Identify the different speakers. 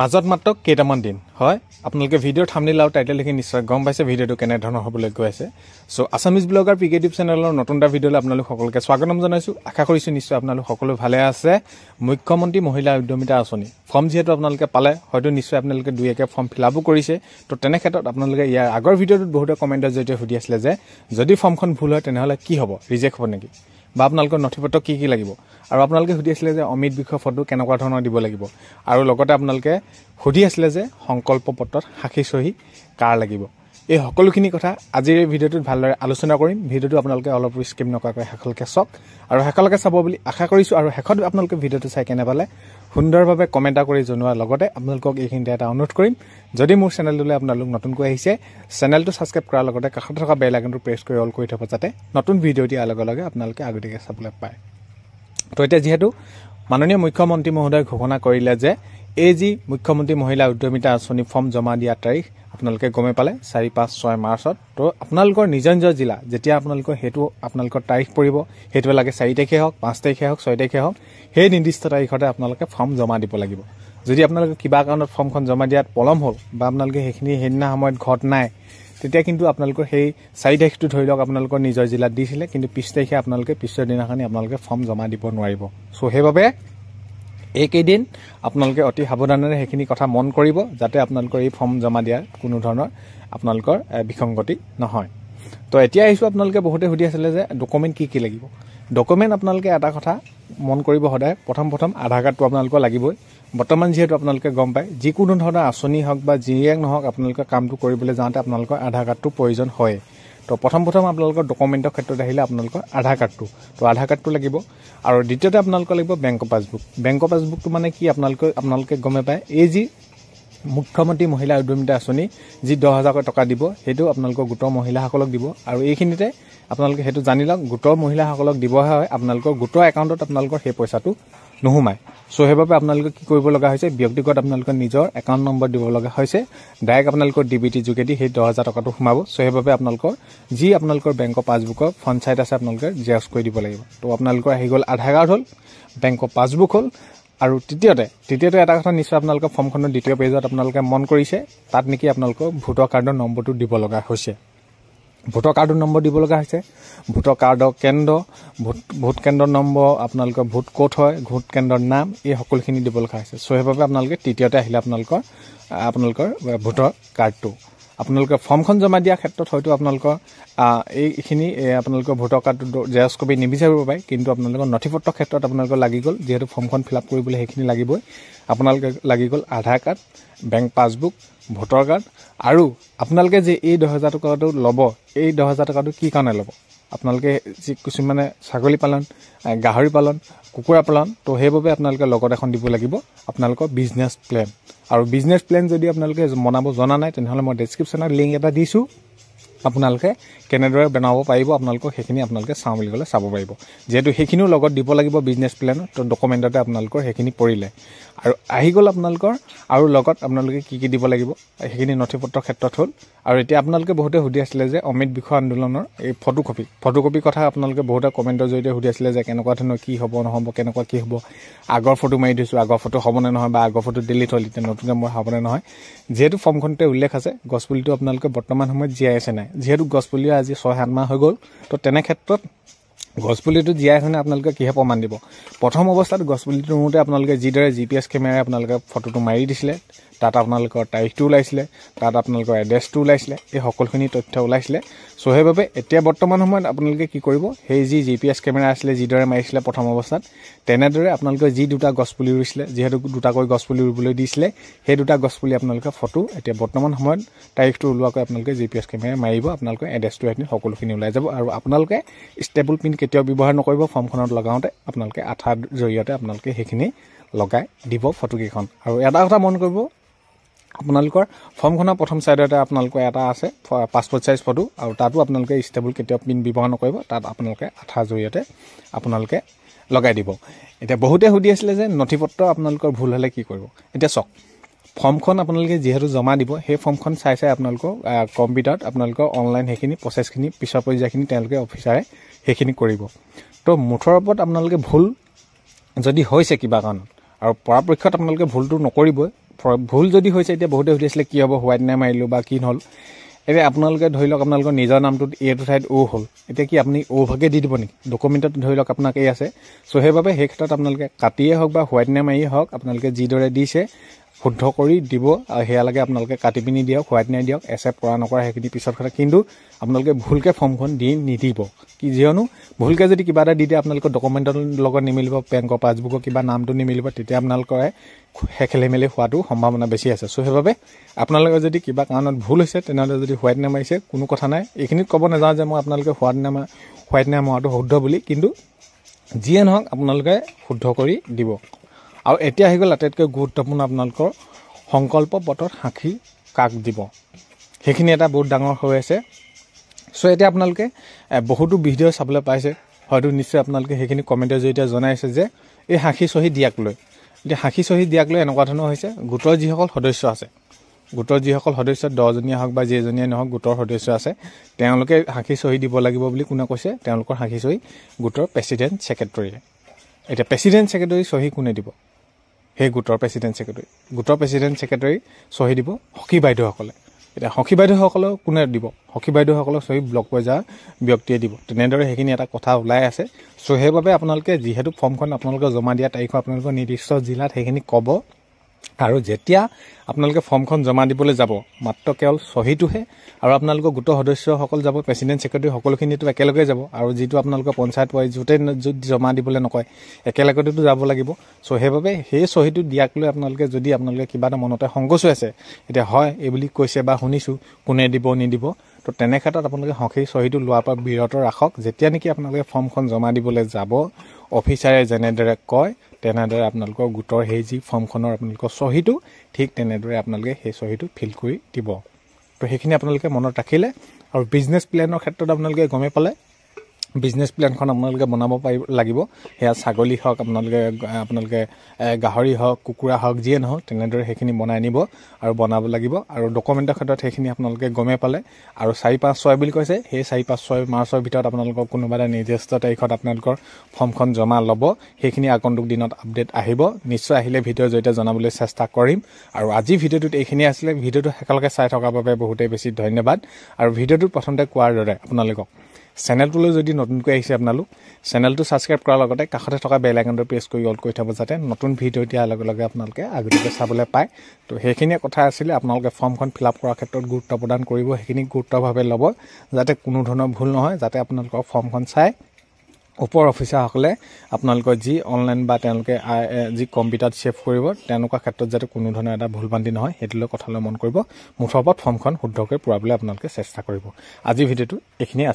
Speaker 1: মাজত মাত্ৰ কেইটামান দিন হয় আপোনালোকে ভিডিঅ'ৰ থামনিল টাইটেল টাইটেলখিনি নিশ্চয় গম পাইছে ভিডিঅ'টো কেনেধৰণৰ হ'বলৈ গৈ আছে চ' আছামিজ ব্লগ আৰু পিকেটিভ চেনেলৰ নতুন এটা ভিডিঅ'লৈ আপোনালোক সকলোকে স্বাগতম জনাইছোঁ আশা কৰিছোঁ নিশ্চয় আপোনালোক সকলো ভালে আছে মুখ্যমন্ত্ৰী মহিলা উদ্যমিতা আঁচনি ফৰ্ম যিহেতু আপোনালোকে পালে হয়তো নিশ্চয় আপোনালোকে দুই একে ফৰ্ম ফিল আপো কৰিছে তো তেনে ক্ষেত্ৰত আপোনালোকে ইয়াৰ আগৰ ভিডিঅ'টোত বহুতে কমেণ্টৰ জৰিয়তে সুধি আছিলে যে যদি ফৰ্মখন ভুল হয় তেনেহ'লে কি হ'ব ৰিজেক্ট হ'ব নেকি বা আপোনালোকৰ নথি পত্ৰ কি কি লাগিব আৰু আপোনালোকে সুধি আছিলে যে অমিত বিষয় ফটো কেনেকুৱা ধৰণৰ দিব লাগিব আৰু লগতে আপোনালোকে সুধি আছিলে যে সংকল্প পত্ৰত সাক্ষী চহী কাৰ লাগিব এই সকলোখিনি কথা আজিৰ ভিডিঅ'টোত ভালদৰে আলোচনা কৰিম ভিডিঅ'টো আপোনালোকে অলপ স্কিপ নকৰাকৈ শেষলৈকে চাওক আৰু শেষলৈকে চাব বুলি আশা কৰিছোঁ আৰু শেষত আপোনালোকে ভিডিঅ'টো চাই কেনে পালে সুন্দৰভাৱে কমেণ্ট এটা কৰি জনোৱাৰ লগতে আপোনালোকক এইখিনিতে এটা অনুৰোধ কৰিম যদি মোৰ চেনেলটোলৈ আপোনালোক নতুনকৈ আহিছে চেনেলটো ছাবস্ক্ৰাইব কৰাৰ লগতে কাষতে থকা বেল আইকনটো প্ৰেছ কৰি অল কৰি থ'ব যাতে নতুন ভিডিঅ' দিয়াৰ লগে লগে আপোনালোকে আগতীয়াকৈ চাবলৈ পায় তো এতিয়া যিহেতু মাননীয় মুখ্যমন্ত্ৰী মহোদয়ে ঘোষণা কৰিলে যে এই যি মুখ্যমন্ত্ৰী মহিলা উদ্যমিতা আঁচনি ফৰ্ম জমা দিয়া তাৰিখ আপোনালোকে গমে পালে চাৰি পাঁচ ছয় মাৰ্চত ত' আপোনালোকৰ নিজৰ নিজৰ জিলা যেতিয়া আপোনালোকৰ সেইটো আপোনালোকৰ তাৰিখ পৰিব সেইটো লাগে চাৰি তাৰিখে হওক পাঁচ তাৰিখে হওক ছয় তাৰিখে হওক সেই নিৰ্দিষ্ট তাৰিখতে আপোনালোকে ফৰ্ম জমা দিব লাগিব যদি আপোনালোকে কিবা কাৰণত ফৰ্মখন জমা দিয়াত পলম হ'ল বা আপোনালোকে সেইখিনি সেইদিনা সময়ত ঘট নাই তেতিয়া কিন্তু আপোনালোকৰ সেই চাৰি তাৰিখটো ধৰি লওক আপোনালোকৰ নিজৰ জিলাত দিছিলে কিন্তু পিছ তাৰিখে আপোনালোকে পিছৰ দিনাখনি আপোনালোকে ফৰ্ম জমা দিব নোৱাৰিব চ' সেইবাবে এইকেইদিন আপোনালোকে অতি সাৱধানেৰে সেইখিনি কথা মন কৰিব যাতে আপোনালোকৰ এই ফৰ্ম জমা দিয়াৰ কোনো ধৰণৰ আপোনালোকৰ বিসংগতি নহয় তো এতিয়া আহিছোঁ আপোনালোকে বহুতে সুধি আছিলে যে ডকুমেণ্ট কি কি লাগিব ডকুমেণ্ট আপোনালোকে এটা কথা মন কৰিব সদায় প্ৰথম প্ৰথম আধাৰ কাৰ্ডটো আপোনালোকৰ লাগিবই বৰ্তমান যিহেতু আপোনালোকে গম পায় যিকোনো ধৰণৰ আঁচনি হওক বা যিয়ে নহওক আপোনালোকে কামটো কৰিবলৈ যাওঁতে আপোনালোকৰ আধাৰ কাৰ্ডটো প্ৰয়োজন হয় তো প্ৰথম প্ৰথম আপোনালোকৰ ডকুমেণ্টৰ ক্ষেত্ৰত আহিলে আপোনালোকৰ আধাৰ কাৰ্ডটো তো আধাৰ কাৰ্ডটো লাগিব আৰু দ্বিতীয়তে আপোনালোকৰ লাগিব বেংকৰ পাছবুক বেংকৰ পাছবুকটো মানে কি আপোনালোকে আপোনালোকে গমে পায় এই যি মুখ্যমন্ত্ৰী মহিলা উদ্যমিতা আঁচনি যি দহ হাজাৰকৈ টকা দিব সেইটো আপোনালোকৰ গোটৰ মহিলাসকলক দিব আৰু এইখিনিতে আপোনালোকে সেইটো জানি লওক গোটৰ মহিলাসকলক দিবহে হয় আপোনালোকৰ গোটৰ একাউণ্টত আপোনালোকৰ সেই পইচাটো নোসোমায় চ' সেইবাবে আপোনালোকে কি কৰিব লগা হৈছে ব্যক্তিগত আপোনালোকে নিজৰ একাউণ্ট নম্বৰ দিব লগা হৈছে ডাইৰেক্ট আপোনালোকৰ ডি বি টি যোগেদি সেই দহ হাজাৰ টকাটো সোমাব চ' সেইবাবে আপোনালোকৰ যি আপোনালোকৰ বেংকৰ পাছবুকৰ ফ্ৰণ্ট ছাইড আছে আপোনালোকে জেৰক্স কৰি দিব লাগিব ত' আপোনালোকৰ আহি গ'ল আধাৰ কাৰ্ড হ'ল বেংকৰ পাছবুক হ'ল আৰু তৃতীয়তে তৃতীয়তে এটা কথা নিশ্চয় আপোনালোকৰ ফৰ্মখনৰ দ্বিতীয় পেজত আপোনালোকে মন কৰিছে তাত নেকি আপোনালোকৰ ভোটৰ কাৰ্ডৰ নম্বৰটো দিব লগা হৈছে ভোটৰ কাৰ্ডৰ নম্বৰ দিব লগা হৈছে ভোটৰ কাৰ্ডৰ কেন্দ্ৰ ভোট ভোট কেন্দ্ৰৰ নম্বৰ আপোনালোকৰ ভোট ক'ত হয় ভোট কেন্দ্ৰৰ নাম এই সকলোখিনি দিব লগা হৈছে চ' সেইবাবে আপোনালোকে তৃতীয়তে আহিলে আপোনালোকৰ আপোনালোকৰ ভোটৰ কাৰ্ডটো আপোনালোকে ফৰ্মখন জমা দিয়াৰ ক্ষেত্ৰত হয়তো আপোনালোকৰ এইখিনি আপোনালোকৰ ভোটৰ কাৰ্ডটো জেৰাজ কপি নিবিচাৰিব পাৰে কিন্তু আপোনালোকৰ নথি নথিপত্ৰ ক্ষেত্ৰত আপোনালোকৰ লাগি গ'ল যিহেতু ফৰ্মখন ফিল আপ কৰিবলৈ সেইখিনি লাগিবই আপোনালোকে লাগি গ'ল আধাৰ কাৰ্ড বেংক পাছবুক ভোটৰ কাৰ্ড আৰু আপোনালোকে যে এই দহ হাজাৰ টকাটো ল'ব এই দহ হাজাৰ টকাটো কি কাৰণে ল'ব আপোনালোকে যি কিছুমানে ছাগলী পালন গাহৰি পালন কুকুৰা পালন তো সেইবাবে আপোনালোকে লগত এখন দিব লাগিব আপোনালোকৰ বিজনেছ প্লেন আৰু বিজনেছ প্লেন যদি আপোনালোকে বনাব জনা নাই তেনেহ'লে মই ডেছক্ৰিপশ্যনত লিংক এটা দিছোঁ আপোনালোকে কেনেদৰে বনাব পাৰিব আপোনালোকক সেইখিনি আপোনালোকে চাওঁ বুলি ক'লে চাব পাৰিব যিহেতু সেইখিনিও লগত দিব লাগিব বিজনেছ প্লেন ত' ডকুমেণ্টতে আপোনালোকৰ সেইখিনি পৰিলে আৰু আহি গ'ল আপোনালোকৰ আৰু লগত আপোনালোকে কি কি দিব লাগিব সেইখিনি নথি পত্ৰৰ ক্ষেত্ৰত হ'ল আৰু এতিয়া আপোনালোকে বহুতে সুধি আছিলে যে অমিত বিষয় আন্দোলনৰ এই ফটোকপি ফটোকপি কথা আপোনালোকে বহুতে কমেণ্টৰ জৰিয়তে সুধি আছিলে যে কেনেকুৱা ধৰণৰ কি হ'ব নহ'ব কেনেকুৱা কি হ'ব আগৰ ফটো মাৰি থৈছোঁ আগৰ ফটো হ'বনে নহয় বা আগৰ ফটো ডিলিট হ'ল এতিয়া নতুনকৈ মই হ'বনে নহয় যিহেতু ফৰ্মখনতে উল্লেখ আছে গছপুলিটো আপোনালোকে বৰ্তমান সময়ত জীয়াই আছে নাই যিহেতু গছপুলি আজি ছয় সাত মাহ হৈ গ'ল তো তেনে ক্ষেত্ৰত গছপুলিটো জীয়াই হৈনে আপোনালোকে কিহে প্ৰমাণ দিব প্ৰথম অৱস্থাত গছপুলিটো ৰোওঁতে আপোনালোকে যিদৰে জি পি এছ কেমেৰাই আপোনালোকে ফটোটো মাৰি দিছিলে তাত আপোনালোকৰ তাৰিখটো ওলাইছিলে তাত আপোনালোকৰ এড্ৰেছটো ওলাইছিলে এই সকলোখিনি তথ্য ওলাইছিলে চ' সেইবাবে এতিয়া বৰ্তমান সময়ত আপোনালোকে কি কৰিব সেই যি জি পি এছ কেমেৰা আছিলে যিদৰে মাৰিছিলে প্ৰথম অৱস্থাত তেনেদৰে আপোনালোকে যি দুটা গছপুলি ৰুইছিলে যিহেতু দুটাকৈ গছপুলি ৰুবলৈ দিছিলে সেই দুটা গছপুলি আপোনালোকে ফটো এতিয়া বৰ্তমান সময়ত তাৰিখটো ওলোৱাকৈ আপোনালোকে জি পি এছ কেমেৰা মাৰিব আপোনালোকৰ এড্ৰেছটো সেইখিনি সকলোখিনি ওলাই যাব আৰু আপোনালোকে ষ্টেবল পিন কেতিয়াও ব্যৱহাৰ নকৰিব ফৰ্মখনত লগাওঁতে আপোনালোকে আঠাৰ জৰিয়তে আপোনালোকে সেইখিনি লগাই দিব ফটোকেইখন আৰু এটা কথা মন কৰিব আপোনালোকৰ ফৰ্মখনৰ প্ৰথম ছাইডতে আপোনালোকৰ এটা আছে পাছপৰ্ট ছাইজ ফটো আৰু তাতো আপোনালোকে ষ্টেবুল কেতিয়াও পিন ব্যৱহাৰ নকৰিব তাত আপোনালোকে আঠাৰ জৰিয়তে আপোনালোকে লগাই দিব এতিয়া বহুতে সুধি আছিলে যে নথি পত্ৰ আপোনালোকৰ ভুল হ'লে কি কৰিব এতিয়া চাওক ফৰ্মখন আপোনালোকে যিহেতু জমা দিব সেই ফৰ্মখন চাই চাই আপোনালোকৰ কম্পিউটাৰত আপোনালোকৰ অনলাইন সেইখিনি প্ৰচেছখিনি পিছৰ পৰ্যায়খিনি তেওঁলোকে অফিচাৰে সেইখিনি কৰিব তো মুঠৰ ওপৰত আপোনালোকে ভুল যদি হৈছে কিবা কাৰণত আৰু পৰাপক্ষত আপোনালোকে ভুলটো নকৰিবই ভুল যদি হৈছে এতিয়া বহুতে সুধিছিলে কি হ'ব হোৱাইট নাই মাৰিলোঁ বা কি নহ'ল এতিয়া আপোনালোকে ধৰি লওক আপোনালোকৰ নিজৰ নামটোত এইটো ঠাইত অ' হ'ল এতিয়া কি আপুনি অ' ভাগে দি দিব নেকি ডকুমেণ্টত ধৰি লওক আপোনাক এই আছে চ' সেইবাবে সেই ক্ষেত্ৰত আপোনালোকে কাটিয়ে হওক বা হোৱাইট নাই আৰিয়ে হওক আপোনালোকে যিদৰে দিছে শুদ্ধ কৰি দিব আৰু সেয়ালৈকে আপোনালোকে কাটি পিনি দিয়ক হোৱাইট নাই দিয়ক এচেপ্ট কৰা নকৰা সেইখিনি পিছত কথা কিন্তু আপোনালোকে ভুলকৈ ফৰ্মখন দি নিদিব কি যিয়নো ভুলকৈ যদি কিবা এটা দি দিয়ে আপোনালোকৰ ডকুমেণ্টৰ লগত নিমিলিব বেংকৰ পাছবুকৰ কিবা নামটো নিমিলিব তেতিয়া আপোনালোকৰে সেই খেলিমেলি হোৱাটো সম্ভাৱনা বেছি আছে চ' সেইবাবে আপোনালোকে যদি কিবা কাৰণত ভুল হৈছে তেনেহ'লে যদি হোৱাইট নাই মাৰিছে কোনো কথা নাই এইখিনিত ক'ব নাযাওঁ যে মই আপোনালোকে হোৱাইট নাই মাৰ হোৱাইট নাই মৰাটো শুদ্ধ বুলি কিন্তু যিয়ে নহওক আপোনালোকে শুদ্ধ কৰি দিব আৰু এতিয়া আহি গ'ল আটাইতকৈ গুৰুত্বপূৰ্ণ আপোনালোকৰ সংকল্প পথত সাক্ষী কাক দিব সেইখিনি এটা বহুত ডাঙৰ হৈ আছে চ' এতিয়া আপোনালোকে বহুতো ভিডিঅ' চাবলৈ পাইছে হয়তো নিশ্চয় আপোনালোকে সেইখিনি কমেণ্টৰ জৰিয়তে জনাইছে যে এই সাক্ষী চহী দিয়াক লৈ এতিয়া সাক্ষী চহী দিয়াক লৈ এনেকুৱা ধৰণৰ হৈছে গোটৰ যিসকল সদস্য আছে গোটৰ যিসকল সদস্য দহজনীয়া হওক বা যিজনীয়া নহওক গোটৰ সদস্য আছে তেওঁলোকে সাক্ষী চহী দিব লাগিব বুলি কোনে কৈছে তেওঁলোকৰ সাক্ষী চহী গোটৰ প্ৰেচিডেণ্ট ছেক্ৰেটৰীয়ে এতিয়া প্ৰেচিডেণ্ট ছেক্ৰেটৰী চহী কোনে দিব সেই গোটৰ প্ৰেচিডেণ্ট ছেক্ৰেটাৰী গোটৰ প্ৰেচিডেণ্ট ছেক্ৰেটাৰী চহী দিব সখী বাইদেউসকলে এতিয়া সখী বাইদেউসকলেও কোনে দিব সখী বাইদেউসকলক চহী ব্লক পৰ্যায়ৰ ব্যক্তিয়ে দিব তেনেদৰে সেইখিনি এটা কথা ওলাই আছে চ' সেইবাবে আপোনালোকে যিহেতু ফৰ্মখন আপোনালোকে জমা দিয়া তাৰিখৰ আপোনালোকৰ নিৰ্দিষ্ট জিলাত সেইখিনি ক'ব আৰু যেতিয়া আপোনালোকে ফৰ্মখন জমা দিবলৈ যাব মাত্ৰ কেৱল চহীটোহে আৰু আপোনালোকৰ গোটৰ সদস্যসকল যাব প্ৰেচিডেণ্ট ছেক্ৰেটাৰী সকলোখিনিতো একেলগে যাব আৰু যিটো আপোনালোকৰ পঞ্চায়ত পৰে য'তে য'ত জমা দিবলৈ নকয় একেলগতেতো যাব লাগিব চ' সেইবাবে সেই চহীটো দিয়াক লৈ আপোনালোকে যদি আপোনালোকে কিবা এটা মনতে সংকোচ আছে এতিয়া হয় এইবুলি কৈছে বা শুনিছোঁ কোনে দিব নিদিব তো তেনে ক্ষেত্ৰত আপোনালোকে সখী চহীটো লোৱাৰ পৰা বিৰত ৰাখক যেতিয়া নেকি আপোনালোকে ফৰ্মখন জমা দিবলৈ যাব অফিচাৰে যেনেদৰে কয় তেনেদৰে আপোনালোকৰ গোটৰ সেই যি ফৰ্মখনৰ আপোনালোকৰ চহীটো ঠিক তেনেদৰে আপোনালোকে সেই চহীটো ফিল কৰি দিব তো সেইখিনি আপোনালোকে মনত ৰাখিলে আৰু বিজনেছ প্লেনৰ ক্ষেত্ৰত আপোনালোকে গমেই পালে বিজনেছ প্লেনখন আপোনালোকে বনাব পাৰিব লাগিব সেয়া ছাগলী হওক আপোনালোকে আপোনালোকে গাহৰি হওক কুকুৰা হওক যিয়ে নহওক তেনেদৰে সেইখিনি বনাই নিব আৰু বনাব লাগিব আৰু ডকুমেণ্টৰ ক্ষেত্ৰত সেইখিনি আপোনালোকে গমে পালে আৰু চাৰি পাঁচ ছয় বুলি কৈছে সেই চাৰি পাঁচ ছয় মাৰ্চৰ ভিতৰত আপোনালোকৰ কোনোবা এটা নিৰ্দিষ্ট তাৰিখত আপোনালোকৰ ফৰ্মখন জমা ল'ব সেইখিনি আগন্তুক দিনত আপডেট আহিব নিশ্চয় আহিলে ভিডিঅ'ৰ জৰিয়তে জনাবলৈ চেষ্টা কৰিম আৰু আজি ভিডিঅ'টোত এইখিনিয়ে আছিলে ভিডিঅ'টো শেষলৈকে চাই থকাৰ বাবে বহুতেই বেছি ধন্যবাদ আৰু ভিডিঅ'টোত প্ৰথমতে কোৱাৰ দৰে আপোনালোকক চেনেলটোলৈ যদি নতুনকৈ আহিছে আপোনালোক চেনেলটো ছাবস্ক্ৰাইব কৰাৰ লগতে কাষতে থকা বেল আইকনটো প্ৰেছ কৰি অল কৰি থ'ব যাতে নতুন ভিডিঅ' দিয়াৰ লগে লগে আপোনালোকে আগতীয়াকৈ চাবলৈ পায় তো সেইখিনিয়ে কথা আছিলে আপোনালোকে ফৰ্মখন ফিল আপ কৰাৰ ক্ষেত্ৰত গুৰুত্ব প্ৰদান কৰিব সেইখিনি গুৰুত্বভাৱে ল'ব যাতে কোনো ধৰণৰ ভুল নহয় যাতে আপোনালোকৰ ফৰ্মখন চাই ওপৰ অফিচাৰসকলে আপোনালোকৰ যি অনলাইন বা তেওঁলোকে যি কম্পিউটাৰত ছেভ কৰিব তেওঁলোকৰ ক্ষেত্ৰত যাতে কোনো ধৰণৰ এটা ভুল বান্ধি নহয় সেইটোলৈ কথালৈ মন কৰিব মুঠৰ ওপৰত ফৰ্মখন শুদ্ধকৈ পূৰাবলৈ আপোনালোকে চেষ্টা কৰিব আজিৰ ভিডিঅ'টো এইখিনিয়ে